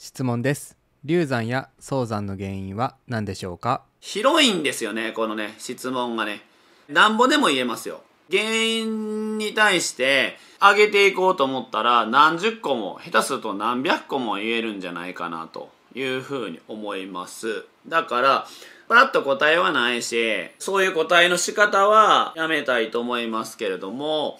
質問です流産や早産の原因は何でしょうか広いんですよねこのね質問がねなんぼでも言えますよ原因に対して上げていこうと思ったら何十個も下手すると何百個も言えるんじゃないかなというふうに思いますだからパラッと答えはないしそういう答えの仕方はやめたいと思いますけれども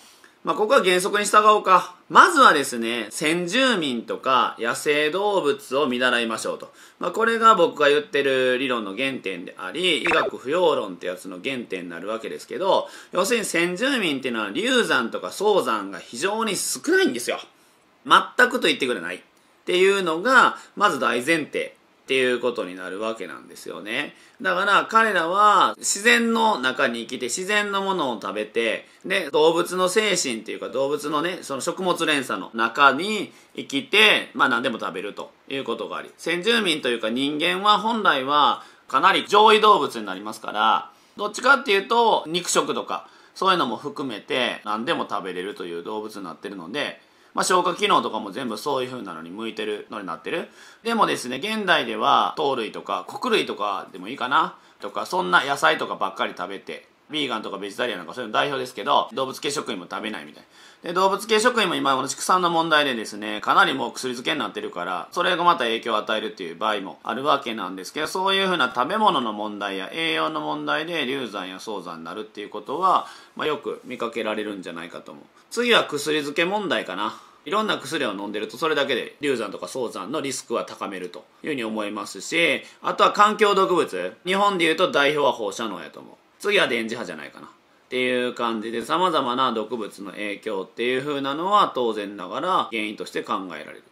まあ、ここは原則に従おうか。まずはですね、先住民とか野生動物を見習いましょうと。まあ、これが僕が言ってる理論の原点であり、医学不要論ってやつの原点になるわけですけど、要するに先住民っていうのは流産とか早産が非常に少ないんですよ。全くと言ってくれない。っていうのが、まず大前提っていうことになるわけなんですよね。だから彼らは自然の中に生きて自然のものを食べて、で、動物の精神っていうか動物のね、その食物連鎖の中に生きて、まあ何でも食べるということがあり、先住民というか人間は本来はかなり上位動物になりますから、どっちかっていうと肉食とか、そういうのも含めて何でも食べれるという動物になってるので、まあ、消化機能とかも全部そういう風なのに向いてるのになってる。でもですね、現代では、糖類とか、穀類とかでもいいかなとか、そんな野菜とかばっかり食べて、ビーガンとかベジタリアンなんかそういうの代表ですけど、動物系食品も食べないみたい。で、動物系食品も今、この畜産の問題でですね、かなりもう薬漬けになってるから、それがまた影響を与えるっていう場合もあるわけなんですけど、そういうふうな食べ物の問題や栄養の問題で流産や早産になるっていうことは、まあ、よく見かけられるんじゃないかと思う。次は薬漬け問題かな。いろんな薬を飲んでるとそれだけで流産とか早産のリスクは高めるというふうに思いますしあとは環境毒物日本でいうと代表は放射能やと思う次は電磁波じゃないかなっていう感じで様々な毒物の影響っていう風なのは当然ながら原因として考えられる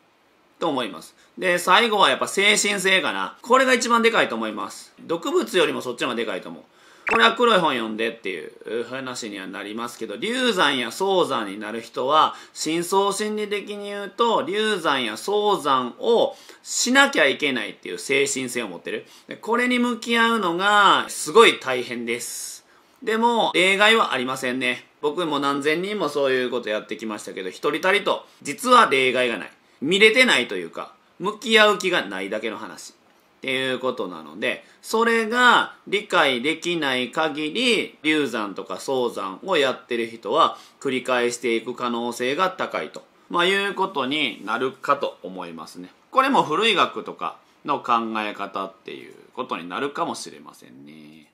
と思います。で、最後はやっぱ精神性かな。これが一番でかいと思います。毒物よりもそっちの方がでかいと思う。これは黒い本読んでっていう話にはなりますけど、流産や早産になる人は、深層心理的に言うと、流産や早産をしなきゃいけないっていう精神性を持ってる。これに向き合うのが、すごい大変です。でも、例外はありませんね。僕も何千人もそういうことやってきましたけど、一人たりと、実は例外がない。見れてないというか、向き合う気がないだけの話。っていうことなのでそれが理解できない限り流産とか早産をやってる人は繰り返していく可能性が高いと、まあ、いうことになるかと思いますね。これも古い学とかの考え方っていうことになるかもしれませんね。